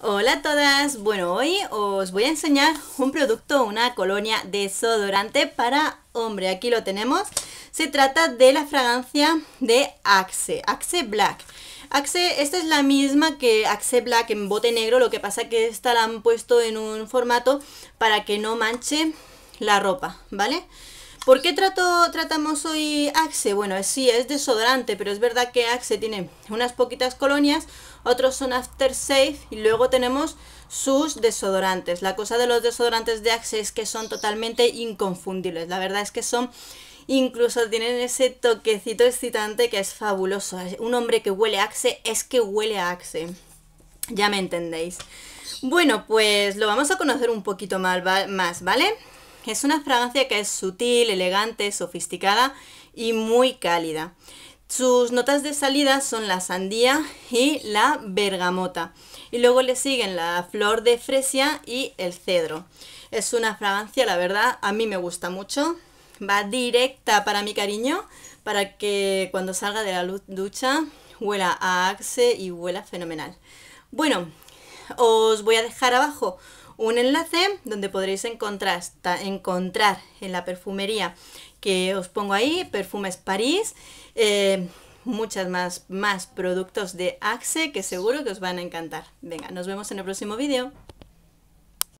Hola a todas, bueno hoy os voy a enseñar un producto, una colonia desodorante para hombre, aquí lo tenemos, se trata de la fragancia de Axe, Axe Black. Axe, esta es la misma que Axe Black en bote negro, lo que pasa que esta la han puesto en un formato para que no manche la ropa, ¿vale? vale ¿Por qué tratamos hoy Axe? Bueno, sí, es desodorante, pero es verdad que Axe tiene unas poquitas colonias, otros son After Safe y luego tenemos sus desodorantes. La cosa de los desodorantes de Axe es que son totalmente inconfundibles. La verdad es que son incluso tienen ese toquecito excitante que es fabuloso. Un hombre que huele a Axe es que huele a Axe. Ya me entendéis. Bueno, pues lo vamos a conocer un poquito más, ¿vale? Es una fragancia que es sutil, elegante, sofisticada y muy cálida. Sus notas de salida son la sandía y la bergamota. Y luego le siguen la flor de fresia y el cedro. Es una fragancia, la verdad, a mí me gusta mucho. Va directa para mi cariño, para que cuando salga de la ducha huela a Axe y huela fenomenal. Bueno, os voy a dejar abajo un enlace donde podréis encontrar, encontrar en la perfumería que os pongo ahí, Perfumes París, eh, muchas más, más productos de Axe que seguro que os van a encantar. Venga, nos vemos en el próximo vídeo.